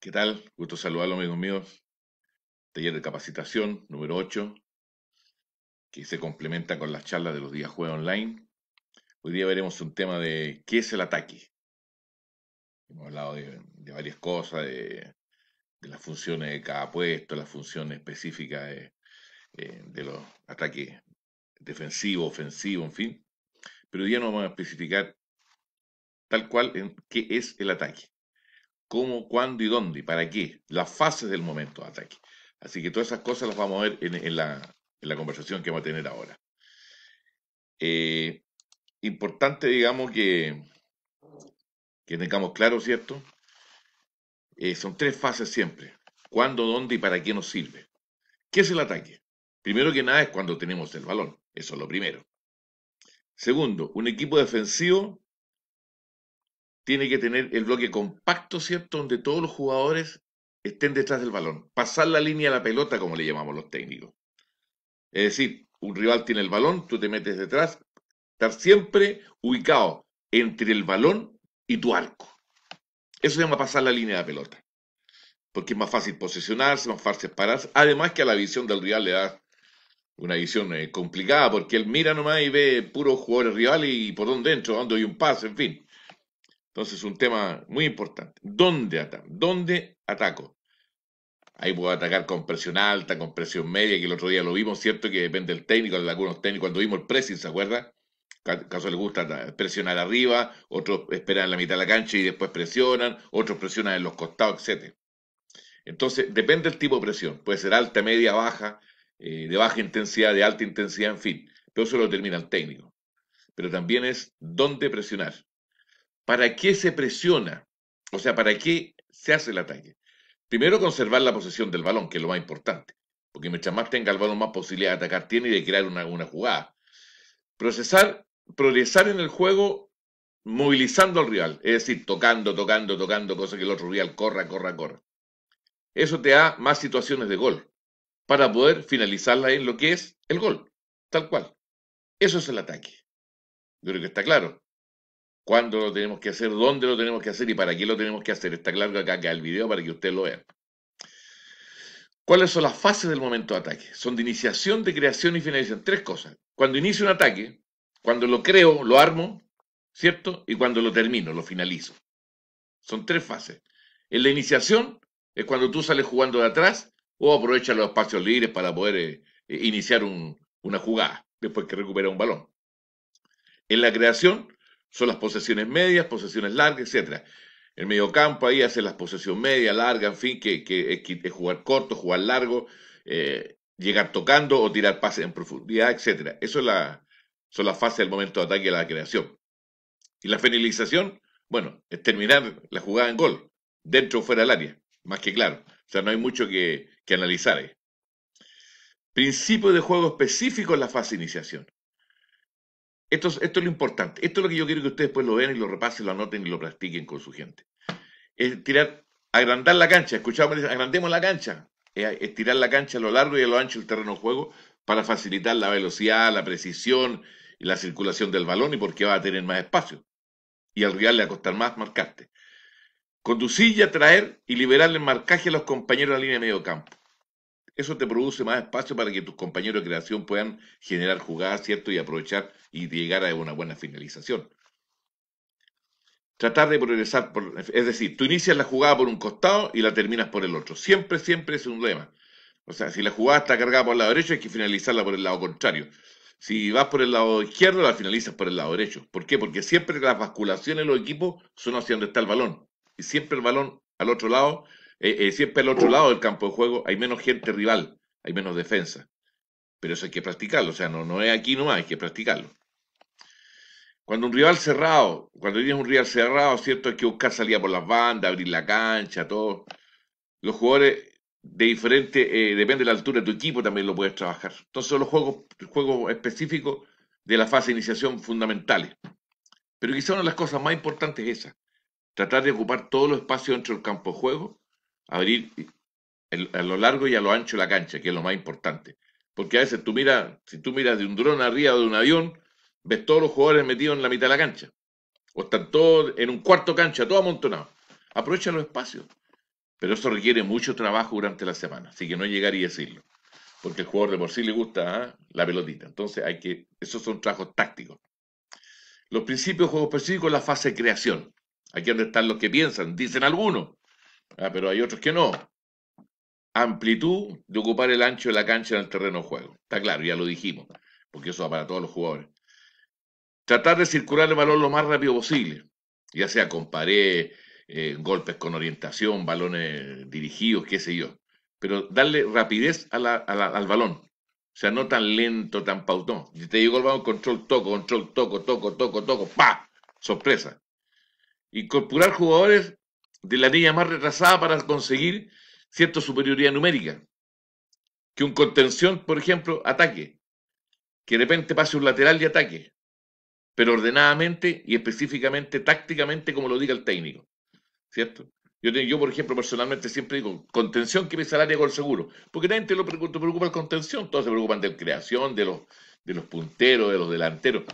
¿Qué tal? Gusto saludarlo, amigos míos. Taller de capacitación número 8, que se complementa con las charlas de los días jueves online. Hoy día veremos un tema de qué es el ataque. Hemos hablado de, varias cosas, de, las funciones de cada puesto, las funciones específicas de, eh, los ataques defensivo, ofensivo, en fin. Pero hoy día nos vamos a especificar tal cual en qué es el ataque cómo, cuándo y dónde, para qué, las fases del momento de ataque. Así que todas esas cosas las vamos a ver en, la, conversación que vamos a tener ahora. Eh, importante, digamos, que, que tengamos claro, ¿cierto? Eh, son tres fases siempre. ¿Cuándo, dónde y para qué nos sirve? ¿Qué es el ataque? Primero que nada es cuando tenemos el balón. Eso es lo primero. Segundo, un equipo defensivo tiene que tener el bloque compacto, ¿cierto? Donde todos los jugadores estén detrás del balón. Pasar la línea a la pelota, como le llamamos los técnicos. Es decir, un rival tiene el balón, tú te metes detrás, estar siempre ubicado entre el balón y tu arco. Eso se llama pasar la línea de la pelota. Porque es más fácil posicionarse, más fácil pararse. Además que a la visión del rival le da una visión eh, complicada, porque él mira nomás y ve puros jugadores rivales y por dónde entro, dónde hay un pase, en fin. Entonces, un tema muy importante. ¿Dónde, ata ¿Dónde ataco? Ahí puedo atacar con presión alta, con presión media, que el otro día lo vimos, ¿cierto? Que depende del técnico, de algunos técnicos. Cuando vimos el pressing, ¿se acuerda? Caso les gusta presionar arriba, otros esperan en la mitad de la cancha y después presionan, otros presionan en los costados, etc. Entonces, depende del tipo de presión. Puede ser alta, media, baja, eh, de baja intensidad, de alta intensidad, en fin. Pero eso lo determina el técnico. Pero también es dónde presionar. ¿Para qué se presiona? O sea, ¿para qué se hace el ataque? Primero, conservar la posesión del balón, que es lo más importante. Porque mientras más tenga el balón, más posibilidad de atacar tiene y de crear una, una jugada. Procesar, progresar en el juego movilizando al rival. Es decir, tocando, tocando, tocando, cosa que el otro rival corra, corra, corra. Eso te da más situaciones de gol para poder finalizarla en lo que es el gol, tal cual. Eso es el ataque. Yo creo que está claro cuándo lo tenemos que hacer, dónde lo tenemos que hacer y para qué lo tenemos que hacer. Está claro acá acá el video para que usted lo vea. ¿Cuáles son las fases del momento de ataque? Son de iniciación, de creación y finalización. Tres cosas. Cuando inicio un ataque, cuando lo creo, lo armo, ¿cierto? Y cuando lo termino, lo finalizo. Son tres fases. En la iniciación es cuando tú sales jugando de atrás o aprovechas los espacios libres para poder eh, eh, iniciar una jugada después que recupera un balón. En la creación son las posesiones medias, posesiones largas, etc. El mediocampo ahí hace las posesiones media, larga, en fin, que, es jugar corto, jugar largo, eh, llegar tocando o tirar pases en profundidad, etc. Eso la, son las fases del momento de ataque y la creación. Y la finalización, bueno, es terminar la jugada en gol, dentro o fuera del área, más que claro. O sea, no hay mucho que, que analizar ahí. Principio de juego específico en la fase de iniciación. Esto es, lo importante. Esto es lo que yo quiero que ustedes después pues lo vean y lo repasen, lo anoten y lo practiquen con su gente. Es tirar, agrandar la cancha. Escuchamos, agrandemos la cancha. Es estirar la cancha a lo largo y a lo ancho del terreno de juego para facilitar la velocidad, la precisión y la circulación del balón y porque va a tener más espacio. Y al rival le va a costar más marcarte. Conducir y atraer y liberar el marcaje a los compañeros de la línea de medio campo. Eso te produce más espacio para que tus compañeros de creación puedan generar jugadas, ¿cierto? Y aprovechar y llegar a una buena finalización. Tratar de progresar, es decir, tú inicias la jugada por un costado y la terminas por el otro. Siempre, siempre es un lema. O sea, si la jugada está cargada por el lado derecho, hay que finalizarla por el lado contrario. Si vas por el lado izquierdo, la finalizas por el lado derecho. ¿Por qué? Porque siempre las basculaciones de los equipos son hacia donde está el balón. Y siempre el balón al otro lado eh, eh, siempre al otro lado del campo de juego hay menos gente rival, hay menos defensa. Pero eso hay que practicarlo, o sea, no, no es aquí nomás, hay que practicarlo. Cuando un rival cerrado, cuando tienes un rival cerrado, ¿cierto? Hay que buscar salida por las bandas, abrir la cancha, todo. Los jugadores de diferente, eh, depende de la altura de tu equipo, también lo puedes trabajar. Entonces son los juegos, juegos específicos de la fase de iniciación fundamentales. Pero quizá una de las cosas más importantes es esa, tratar de ocupar todos los espacios dentro del campo de juego abrir a lo largo y a lo ancho la cancha, que es lo más importante. Porque a veces tú miras, si tú miras de un dron arriba o de un avión, ves todos los jugadores metidos en la mitad de la cancha. O están todos en un cuarto cancha, todo amontonado. aprovecha los espacios. Pero eso requiere mucho trabajo durante la semana, así que no llegaría a decirlo. Porque el jugador de por sí le gusta ¿ah? la pelotita. Entonces hay que, esos son trabajos tácticos. Los principios de juego específico, la fase de creación. Aquí donde están los que piensan, dicen algunos. Ah, pero hay otros que no. Amplitud de ocupar el ancho de la cancha en el terreno de juego. Está claro, ya lo dijimos, porque eso va para todos los jugadores. Tratar de circular el balón lo más rápido posible, ya sea con pared, eh, golpes con orientación, balones dirigidos, qué sé yo. Pero darle rapidez a al balón. O sea, no tan lento, tan pautón. Si te digo el balón, control, toco, control, toco, toco, toco, toco, pa, sorpresa. Incorporar jugadores de la línea más retrasada para conseguir cierta superioridad numérica. Que un contención, por ejemplo, ataque. Que de repente pase un lateral y ataque. Pero ordenadamente y específicamente, tácticamente, como lo diga el técnico. ¿Cierto? Yo, yo, por ejemplo, personalmente siempre digo contención que me el área con seguro. Porque nadie te lo preocupa, preocupa el contención. Todos se preocupan de creación, de los, de los punteros, de los delanteros.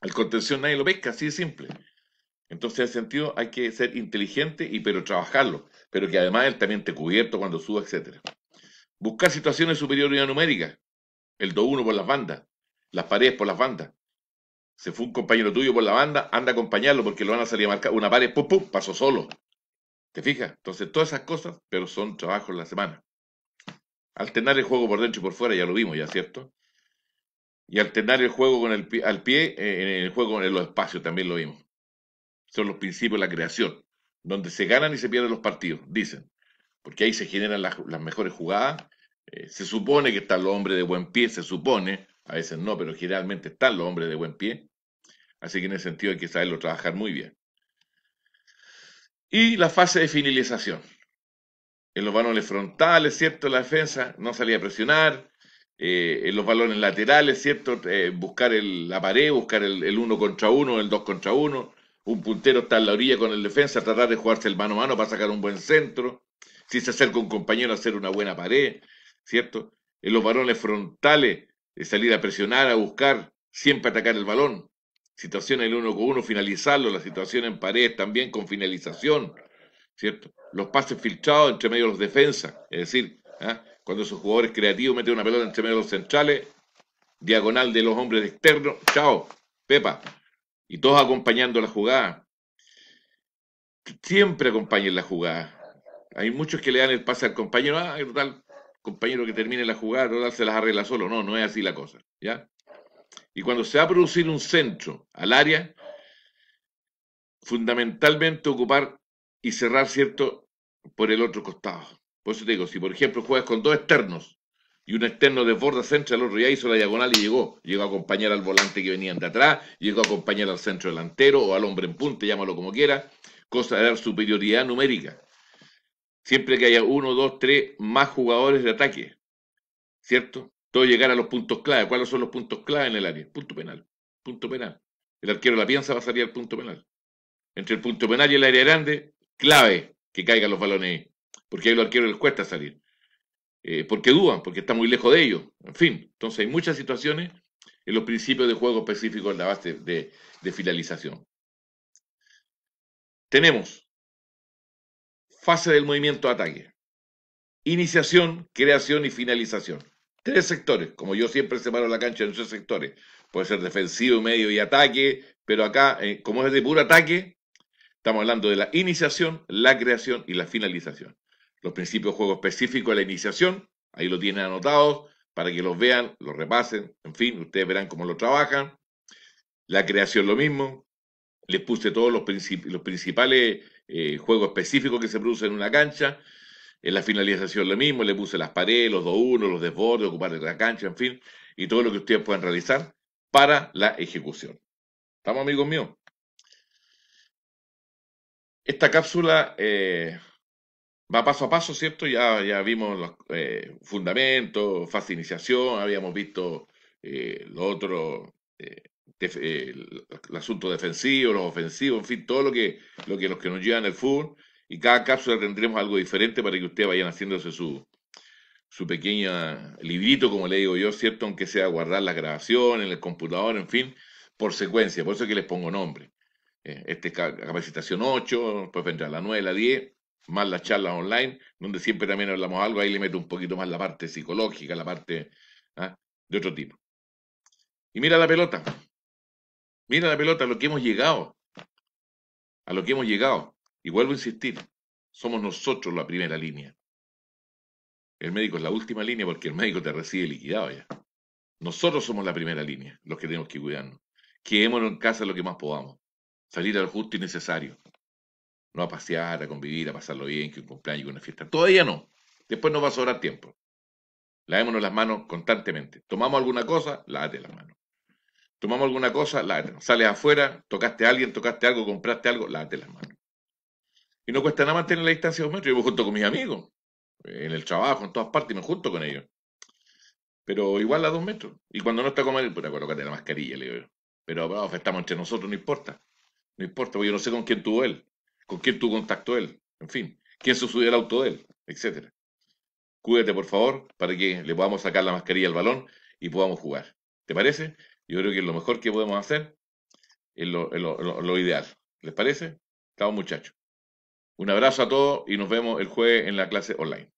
Al contención nadie lo pesca, así de simple. Entonces, en ese sentido, hay que ser inteligente y pero trabajarlo, pero que además él también esté cubierto cuando suba, etcétera. Buscar situaciones superioridad numérica El 2-1 por las bandas, las paredes por las bandas. Se fue un compañero tuyo por la banda, anda a acompañarlo porque lo van a salir a marcar una pared, pum, pum, pasó solo. ¿Te fijas? Entonces, todas esas cosas, pero son trabajos en la semana. Alternar el juego por dentro y por fuera, ya lo vimos, ya, ¿cierto? Y alternar el juego con el, al pie eh, en el juego en los espacios, también lo vimos son los principios de la creación, donde se ganan y se pierden los partidos, dicen, porque ahí se generan las, mejores jugadas. Eh, se supone que están los hombres de buen pie, se supone, a veces no, pero generalmente están los hombres de buen pie. Así que en ese sentido hay que saberlo trabajar muy bien. Y la fase de finalización. En los balones frontales, ¿cierto? La defensa no salía a presionar. Eh, en los balones laterales, ¿cierto? Eh, buscar la pared, buscar el, el, uno contra uno, el dos contra uno. Un puntero está en la orilla con el defensa, tratar de jugarse el mano a mano para sacar un buen centro. Si se acerca un compañero, a hacer una buena pared, ¿cierto? En los varones frontales, de eh, salir a presionar, a buscar, siempre atacar el balón. Situación en el uno con uno, finalizarlo. La situación en pared también con finalización, ¿cierto? Los pases filtrados entre medio de los defensas. Es decir, ¿ah? cuando esos jugadores creativos meten una pelota entre medio de los centrales, diagonal de los hombres externos, chao, Pepa y todos acompañando la jugada. Siempre acompañen la jugada. Hay muchos que le dan el pase al compañero, ah, total, compañero que termine la jugada, total se las arregla solo. No, no es así la cosa, ¿ya? Y cuando se va a producir un centro al área, fundamentalmente ocupar y cerrar, ¿cierto?, por el otro costado. Por eso te digo, si por ejemplo juegas con dos externos, y un externo de forda Central, el otro ya hizo la diagonal y llegó. Llegó a acompañar al volante que venían de atrás, llegó a acompañar al centro delantero o al hombre en punta, llámalo como quiera, cosa de dar superioridad numérica. Siempre que haya uno, dos, tres más jugadores de ataque, ¿cierto? Todo llegar a los puntos clave. ¿Cuáles son los puntos clave en el área? Punto penal, punto penal. El arquero la piensa, va a salir al punto penal. Entre el punto penal y el área grande, clave que caigan los balones porque ahí los arqueros les cuesta salir. Eh, porque dudan, porque está muy lejos de ellos. En fin, entonces hay muchas situaciones en los principios de juego específicos en la base de, finalización. Tenemos fase del movimiento ataque, iniciación, creación y finalización. Tres sectores, como yo siempre separo la cancha en tres sectores. Puede ser defensivo, medio y ataque, pero acá, eh, como es de puro ataque, estamos hablando de la iniciación, la creación y la finalización los principios de juego específico, a la iniciación, ahí lo tienen anotados para que los vean, los repasen, en fin, ustedes verán cómo lo trabajan. La creación lo mismo, les puse todos los, principales eh, juegos específicos que se producen en una cancha, en la finalización lo mismo, le puse las paredes, los 2-1, los desbordes, ocupar la cancha, en fin, y todo lo que ustedes puedan realizar para la ejecución. ¿Estamos amigos míos? Esta cápsula eh, va paso a paso, ¿cierto? Ya, ya vimos los eh, fundamentos, fase de iniciación, habíamos visto eh, lo otro, eh, eh, el, asunto defensivo, los ofensivos, en fin, todo lo que, lo que los que nos llevan el full Y cada cápsula tendremos algo diferente para que ustedes vayan haciéndose su, su pequeño librito, como le digo yo, ¿cierto? Aunque sea guardar las grabaciones en el computador, en fin, por secuencia. Por eso es que les pongo nombre. Este es capacitación 8, después vendrá la 9, la 10 más las charlas online, donde siempre también hablamos algo, ahí le meto un poquito más la parte psicológica, la parte ¿ah? de otro tipo. Y mira la pelota, mira la pelota, a lo que hemos llegado, a lo que hemos llegado. Y vuelvo a insistir, somos nosotros la primera línea. El médico es la última línea porque el médico te recibe liquidado ya. Nosotros somos la primera línea, los que tenemos que cuidarnos. Quedémonos en casa lo que más podamos. Salir al justo y necesario no a pasear, a convivir, a pasarlo bien, que un cumpleaños, que una fiesta. Todavía no. Después nos va a sobrar tiempo. Lavémonos las manos constantemente. Tomamos alguna cosa, lávate las manos. Tomamos alguna cosa, lávate. Sales afuera, tocaste a alguien, tocaste algo, compraste algo, lávate las manos. Y no cuesta nada mantener la distancia de un metro. Yo junto con mis amigos, en el trabajo, en todas partes, me junto con ellos. Pero igual a dos metros. Y cuando no está comiendo, pues colócate la mascarilla, le digo Pero estamos entre nosotros, no importa. No importa, porque yo no sé con quién tuvo él con quién tú contacto él, en fin, quién se subió al auto de él, etcétera. Cuídate, por favor, para que le podamos sacar la mascarilla al balón y podamos jugar. ¿Te parece? Yo creo que lo mejor que podemos hacer, es lo, ideal. ¿Les parece? Estamos muchachos. Un abrazo a todos y nos vemos el jueves en la clase online.